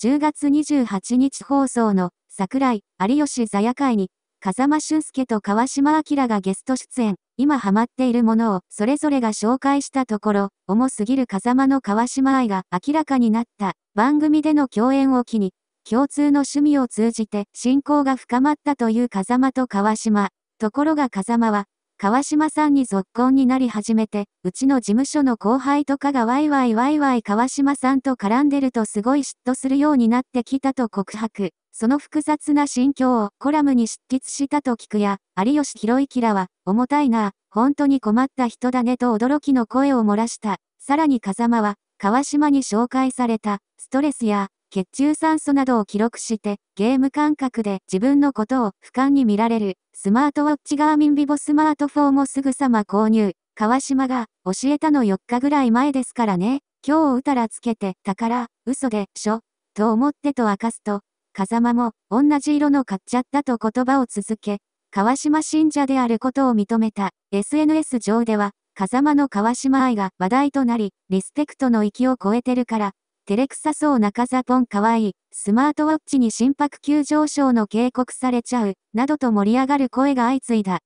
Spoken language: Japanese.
10月28日放送の桜井有吉座夜会に、風間俊介と川島明がゲスト出演、今ハマっているものをそれぞれが紹介したところ、重すぎる風間の川島愛が明らかになった番組での共演を機に、共通の趣味を通じて親交が深まったという風間と川島。ところが風間は、川島さんに続婚になり始めて、うちの事務所の後輩とかがワイワイワイワイ川島さんと絡んでるとすごい嫉妬するようになってきたと告白。その複雑な心境をコラムに執筆したと聞くや、有吉弘行らは、重たいな、本当に困った人だねと驚きの声を漏らした。さらに風間は、川島に紹介された、ストレスや、血中酸素などを記録して、ゲーム感覚で自分のことを俯瞰に見られる、スマートウォッチガーミンビボスマートフォンもすぐさま購入、川島が教えたの4日ぐらい前ですからね、今日うたらつけて、たから、嘘でしょ、と思ってと明かすと、風間も同じ色の買っちゃったと言葉を続け、川島信者であることを認めた、SNS 上では、風間の川島愛が話題となり、リスペクトの域を超えてるから、照れくさそうなカザポンかわいい、スマートウォッチに心拍急上昇の警告されちゃう、などと盛り上がる声が相次いだ。